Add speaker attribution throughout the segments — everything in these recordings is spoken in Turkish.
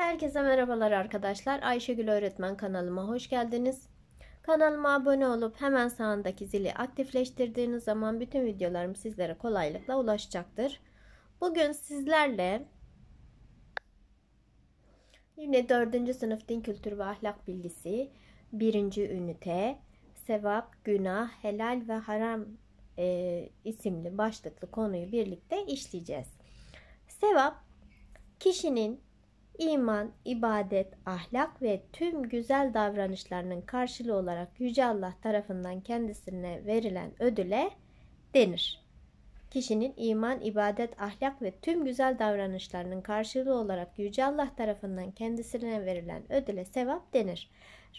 Speaker 1: Herkese merhabalar arkadaşlar. Ayşegül Öğretmen kanalıma hoş geldiniz. Kanalıma abone olup hemen sağındaki zili aktifleştirdiğiniz zaman bütün videolarım sizlere kolaylıkla ulaşacaktır. Bugün sizlerle yine 4. sınıf din kültür ve ahlak bilgisi 1. ünite sevap, günah, helal ve haram e, isimli başlıklı konuyu birlikte işleyeceğiz. Sevap kişinin İman, ibadet, ahlak ve tüm güzel davranışlarının karşılığı olarak Yüce Allah tarafından kendisine verilen ödüle denir. Kişinin iman, ibadet, ahlak ve tüm güzel davranışlarının karşılığı olarak Yüce Allah tarafından kendisine verilen ödüle sevap denir.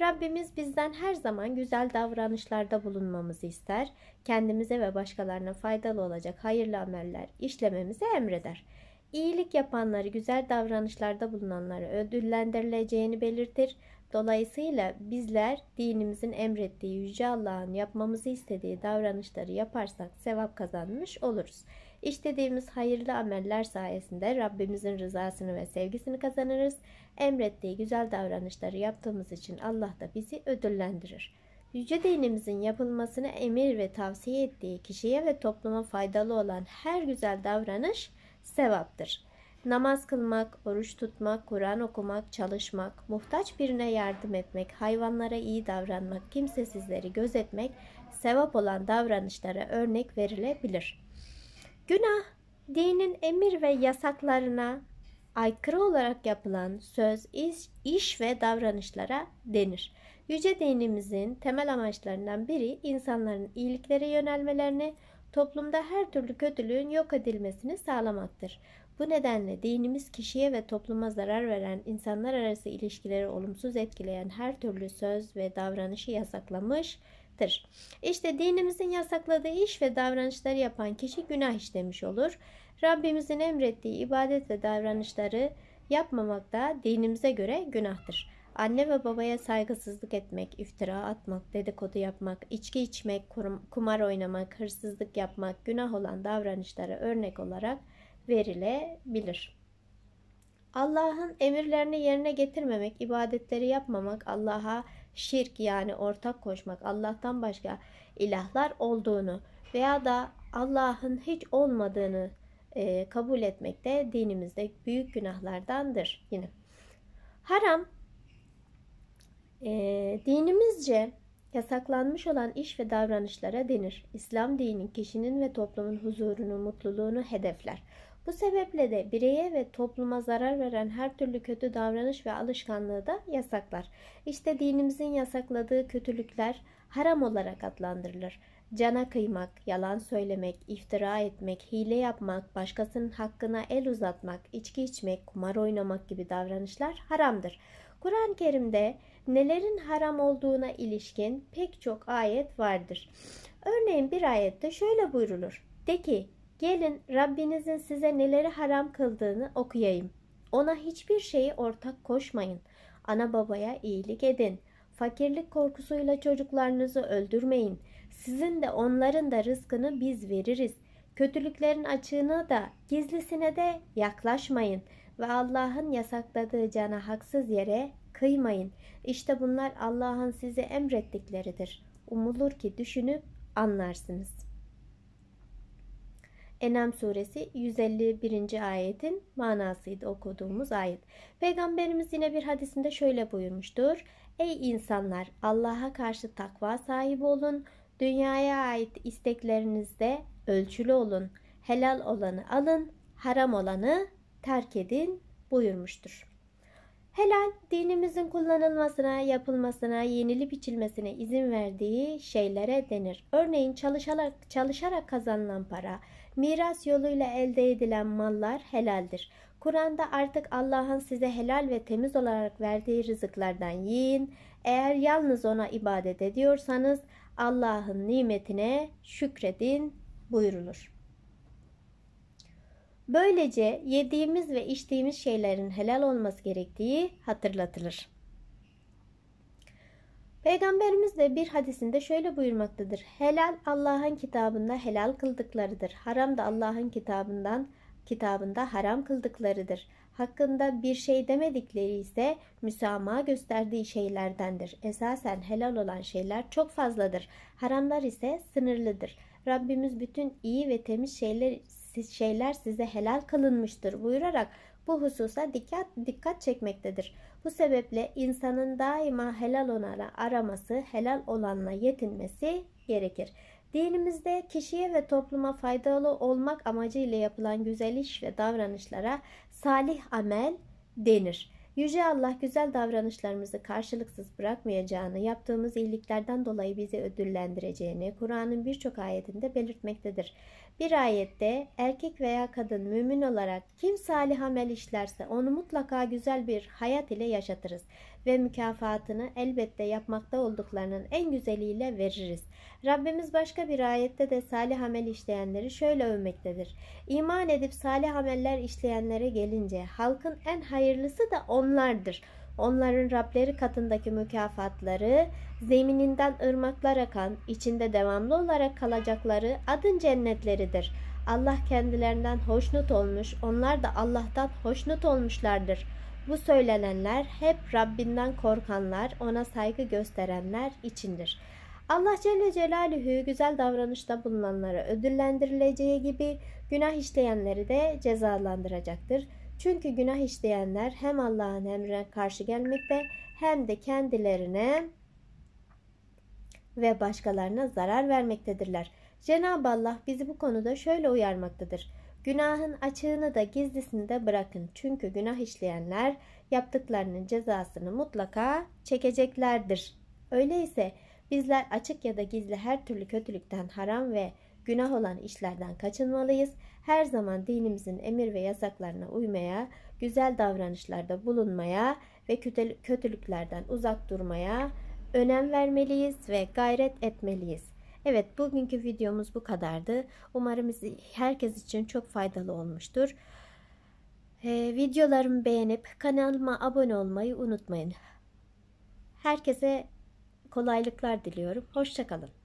Speaker 1: Rabbimiz bizden her zaman güzel davranışlarda bulunmamızı ister, kendimize ve başkalarına faydalı olacak hayırlı ameller işlememizi emreder.'' İyilik yapanları, güzel davranışlarda bulunanları ödüllendirileceğini belirtir. Dolayısıyla bizler dinimizin emrettiği Yüce Allah'ın yapmamızı istediği davranışları yaparsak sevap kazanmış oluruz. İstediğimiz hayırlı ameller sayesinde Rabbimizin rızasını ve sevgisini kazanırız. Emrettiği güzel davranışları yaptığımız için Allah da bizi ödüllendirir. Yüce dinimizin yapılmasını emir ve tavsiye ettiği kişiye ve topluma faydalı olan her güzel davranış sevaptır. Namaz kılmak, oruç tutmak, Kur'an okumak, çalışmak, muhtaç birine yardım etmek, hayvanlara iyi davranmak, kimsesizleri gözetmek sevap olan davranışlara örnek verilebilir. Günah, dinin emir ve yasaklarına aykırı olarak yapılan söz, iş, iş ve davranışlara denir. Yüce dinimizin temel amaçlarından biri insanların iyiliklere yönelmelerini, toplumda her türlü kötülüğün yok edilmesini sağlamaktır. Bu nedenle dinimiz kişiye ve topluma zarar veren, insanlar arası ilişkileri olumsuz etkileyen her türlü söz ve davranışı yasaklamıştır. İşte dinimizin yasakladığı iş ve davranışları yapan kişi günah işlemiş olur. Rabbimizin emrettiği ibadet ve davranışları yapmamak da dinimize göre günahtır. Anne ve babaya saygısızlık etmek, iftira atmak, dedikodu yapmak, içki içmek, kumar oynamak, hırsızlık yapmak günah olan davranışlara örnek olarak verilebilir. Allah'ın emirlerini yerine getirmemek, ibadetleri yapmamak, Allah'a şirk yani ortak koşmak, Allah'tan başka ilahlar olduğunu veya da Allah'ın hiç olmadığını e, kabul etmek de dinimizde büyük günahlardandır yine. Haram e, dinimizce yasaklanmış olan iş ve davranışlara denir. İslam dini kişinin ve toplumun huzurunu, mutluluğunu hedefler. Bu sebeple de bireye ve topluma zarar veren her türlü kötü davranış ve alışkanlığı da yasaklar. İşte dinimizin yasakladığı kötülükler haram olarak adlandırılır. Cana kıymak, yalan söylemek, iftira etmek, hile yapmak, başkasının hakkına el uzatmak, içki içmek, kumar oynamak gibi davranışlar haramdır. Kur'an-ı Kerim'de nelerin haram olduğuna ilişkin pek çok ayet vardır. Örneğin bir ayette şöyle buyrulur. De ki gelin Rabbinizin size neleri haram kıldığını okuyayım. Ona hiçbir şeyi ortak koşmayın. Ana babaya iyilik edin. Fakirlik korkusuyla çocuklarınızı öldürmeyin. Sizin de onların da rızkını biz veririz. Kötülüklerin açığına da gizlisine de yaklaşmayın.'' ve Allah'ın yasakladığı cana haksız yere kıymayın. İşte bunlar Allah'ın size emrettikleridir. Umulur ki düşünüp anlarsınız.'' Enam suresi 151. ayetin manasıydı okuduğumuz ayet. Peygamberimiz yine bir hadisinde şöyle buyurmuştur. Ey insanlar Allah'a karşı takva sahibi olun. Dünyaya ait isteklerinizde ölçülü olun. Helal olanı alın, haram olanı terk edin buyurmuştur. Helal dinimizin kullanılmasına, yapılmasına, yenilip içilmesine izin verdiği şeylere denir. Örneğin çalışarak, çalışarak kazanılan para, miras yoluyla elde edilen mallar helaldir. Kur'an'da artık Allah'ın size helal ve temiz olarak verdiği rızıklardan yiyin. Eğer yalnız ona ibadet ediyorsanız Allah'ın nimetine şükredin buyurulur. Böylece yediğimiz ve içtiğimiz şeylerin helal olması gerektiği hatırlatılır. Peygamberimiz de bir hadisinde şöyle buyurmaktadır. Helal Allah'ın kitabında helal kıldıklarıdır. Haram da Allah'ın kitabından kitabında haram kıldıklarıdır. Hakkında bir şey demedikleri ise müsamaha gösterdiği şeylerdendir. Esasen helal olan şeyler çok fazladır. Haramlar ise sınırlıdır. Rabbimiz bütün iyi ve temiz şeyler siz şeyler size helal kılınmıştır buyurarak bu hususa dikkat, dikkat çekmektedir. Bu sebeple insanın daima helal olanı araması, helal olanla yetinmesi gerekir. Dinimizde kişiye ve topluma faydalı olmak amacıyla yapılan güzel iş ve davranışlara salih amel denir. Yüce Allah güzel davranışlarımızı karşılıksız bırakmayacağını, yaptığımız iyiliklerden dolayı bizi ödüllendireceğini Kur'an'ın birçok ayetinde belirtmektedir. Bir ayette erkek veya kadın mümin olarak kim salih amel işlerse onu mutlaka güzel bir hayat ile yaşatırız ve mükafatını elbette yapmakta olduklarının en güzeliyle veririz. Rabbimiz başka bir ayette de salih amel işleyenleri şöyle övmektedir. İman edip salih ameller işleyenlere gelince halkın en hayırlısı da onlardır.'' Onların Rableri katındaki mükafatları, zemininden ırmaklar akan, içinde devamlı olarak kalacakları adın cennetleridir. Allah kendilerinden hoşnut olmuş, onlar da Allah'tan hoşnut olmuşlardır. Bu söylenenler hep Rabbinden korkanlar, ona saygı gösterenler içindir. Allah Celle Celaluhu güzel davranışta bulunanları ödüllendirileceği gibi günah işleyenleri de cezalandıracaktır. Çünkü günah işleyenler hem Allah'ın emrine karşı gelmekte hem de kendilerine ve başkalarına zarar vermektedirler. Cenab-ı Allah bizi bu konuda şöyle uyarmaktadır. Günahın açığını da gizlisini de bırakın. Çünkü günah işleyenler yaptıklarının cezasını mutlaka çekeceklerdir. Öyleyse bizler açık ya da gizli her türlü kötülükten haram ve günah olan işlerden kaçınmalıyız. Her zaman dinimizin emir ve yasaklarına uymaya, güzel davranışlarda bulunmaya ve kötülüklerden uzak durmaya önem vermeliyiz ve gayret etmeliyiz. Evet bugünkü videomuz bu kadardı. Umarım herkes için çok faydalı olmuştur. Ee, videolarımı beğenip kanalıma abone olmayı unutmayın. Herkese kolaylıklar diliyorum. Hoşçakalın.